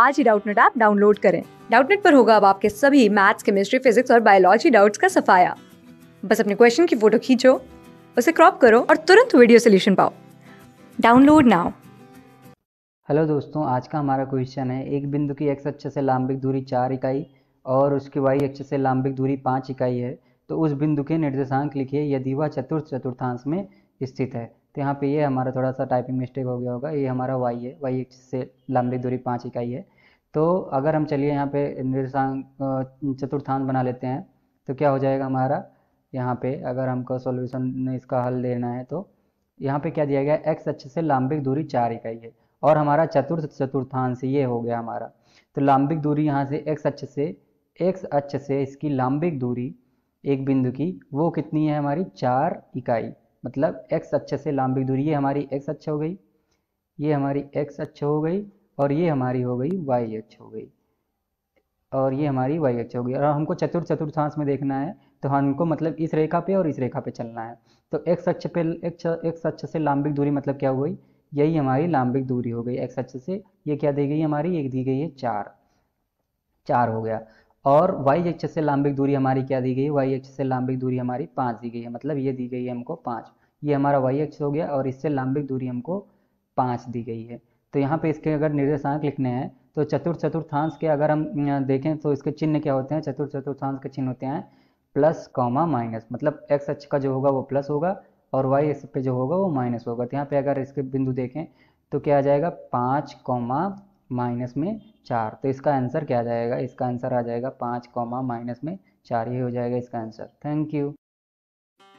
आज ही Doubtnut app download करें डाउटनेट पर होगा अब आपके सभी मैथ्स केमिस्ट्री फिजिक्स और बायोलॉजी डाउट्स का सफाया बस अपने क्वेश्चन की फोटो खींचो उसे क्रॉप करो और तुरंत वीडियो सोल्यूशन पाओ डाउनलोड नाउ हेलो दोस्तों आज का हमारा क्वेश्चन है एक बिंदु की एक्स अच्छे से लांबिक दूरी चार इकाई और उसकी वाई अच्छे से लांबिक दूरी पाँच इकाई है तो उस बिंदु के निर्देशांक लिखिए यदि वह चतुर्थ चतुर्थांश में स्थित है तो यहाँ पे ये हमारा थोड़ा सा टाइपिंग मिस्टेक हो गया होगा ये हमारा वाई है वाई से लंबी दूरी पाँच इकाई है तो अगर हम चलिए यहाँ पे निर्देशांक चतुर्थांश बना लेते हैं तो क्या हो जाएगा हमारा यहाँ पे अगर हमको सॉल्यूशन इसका हल देना है तो यहाँ पे क्या दिया गया एक्स अच्छे से लंबिक दूरी चार इकाई है और हमारा चतुर्थ चतुर्थांश ये हो गया हमारा तो लंबिक दूरी यहाँ से एक्स अच्छे से एक्स अच्छे से इसकी लंबिक दूरी एक बिंदु की वो कितनी है हमारी चार इकाई मतलब एक्स अक्ष से लांबिक दूरी ये हमारी एक्स अक्ष हो गई ये हमारी एक्स अक्ष हो गई और ये हमारी हो गई वाई अक्ष हो गई और ये हमारी वाई अक्ष हो गई और हमको चतुर्थ चतुर्थांश में देखना है तो हमको मतलब इस रेखा पे और इस रेखा पे चलना है तो एक्स अक्ष पे एक्स अक्ष से लांबिक दूरी मतलब क्या हो गई यही हमारी लांबिक दूरी हो गई एक्स अक्ष से ये क्या दी गई हमारी एक दी गई है चार चार हो गया और वाई अक्ष से लांबिक दूरी हमारी क्या दी गई वाई अक्ष से लांबिक दूरी हमारी पाँच दी गई है मतलब ये दी गई है हमको पाँच ये हमारा वाई एक्स हो गया और इससे लंबिक दूरी हमको पाँच दी गई है तो यहाँ पे इसके अगर निर्देशांक लिखने हैं तो चतुर्थ चतुर्थांश के अगर हम देखें तो इसके चिन्ह क्या होते हैं चतुर्थ चतुर्थांश के चिन्ह होते हैं प्लस कॉमा माइनस मतलब एक्स अक्ष का जो होगा वो प्लस होगा और वाई एक्स पे जो होगा वो माइनस होगा तो यहाँ पे अगर इसके बिंदु देखें तो क्या आ जाएगा पाँच कॉमा माइनस में चार तो इसका आंसर क्या आ जाएगा इसका आंसर आ जाएगा पाँच कॉमा माइनस में चार ही हो जाएगा इसका आंसर थैंक यू